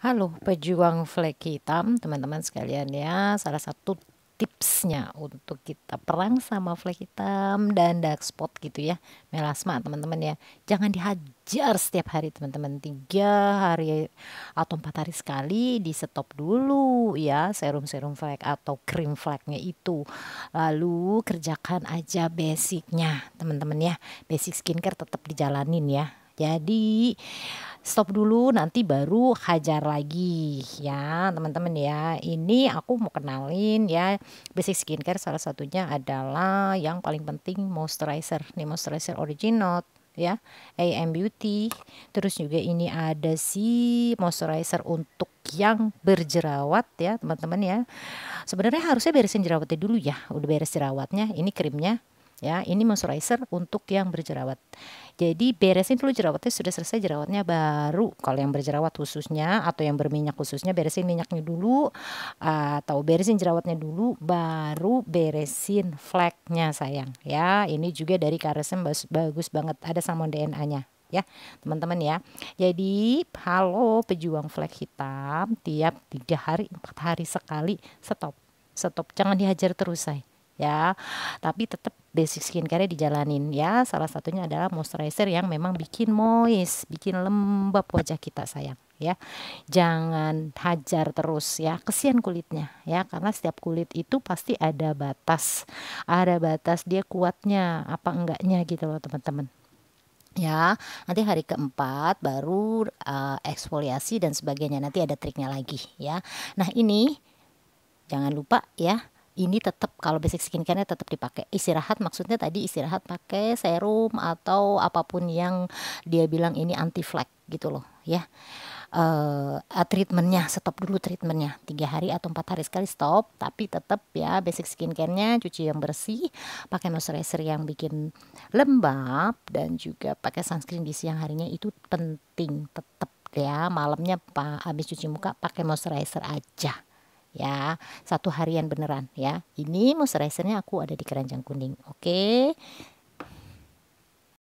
Halo pejuang flek hitam, teman-teman sekalian ya. Salah satu tipsnya untuk kita perang sama flek hitam dan dark spot gitu ya. Melasma teman-teman ya. Jangan dihajar setiap hari teman-teman. Tiga hari atau empat hari sekali di stop dulu ya serum-serum flek atau krim fleknya itu. Lalu kerjakan aja basicnya teman-teman ya. Basic skincare tetap dijalanin ya. Jadi stop dulu nanti baru hajar lagi ya teman-teman ya ini aku mau kenalin ya basic skincare salah satunya adalah yang paling penting moisturizer nih moisturizer original ya AM Beauty terus juga ini ada si moisturizer untuk yang berjerawat ya teman-teman ya sebenarnya harusnya beresin jerawatnya dulu ya udah beres jerawatnya ini krimnya ya ini moisturizer untuk yang berjerawat jadi beresin dulu jerawatnya sudah selesai jerawatnya baru kalau yang berjerawat khususnya atau yang berminyak khususnya beresin minyaknya dulu atau beresin jerawatnya dulu baru beresin fleknya sayang ya ini juga dari Karesem bagus, bagus banget ada sama DNA-nya ya teman-teman ya jadi halo pejuang flek hitam tiap tiga hari empat hari sekali stop stop jangan dihajar terus saya ya tapi tetap basic skincare dijalanin ya salah satunya adalah moisturizer yang memang bikin moist bikin lembab wajah kita sayang ya jangan hajar terus ya kesian kulitnya ya karena setiap kulit itu pasti ada batas ada batas dia kuatnya apa enggaknya gitu loh teman-teman ya nanti hari keempat baru uh, eksfoliasi dan sebagainya nanti ada triknya lagi ya nah ini jangan lupa ya ini tetap kalau basic skincare-nya tetap dipakai. Istirahat maksudnya tadi istirahat pakai serum atau apapun yang dia bilang ini anti flek gitu loh ya. Uh, treatmentnya stop dulu treatmentnya tiga hari atau empat hari sekali stop tapi tetap ya basic skincarenya cuci yang bersih pakai moisturizer yang bikin lembab dan juga pakai sunscreen di siang harinya itu penting tetap ya malamnya pak habis cuci muka pakai moisturizer aja ya satu harian beneran ya ini moisturizernya aku ada di keranjang kuning oke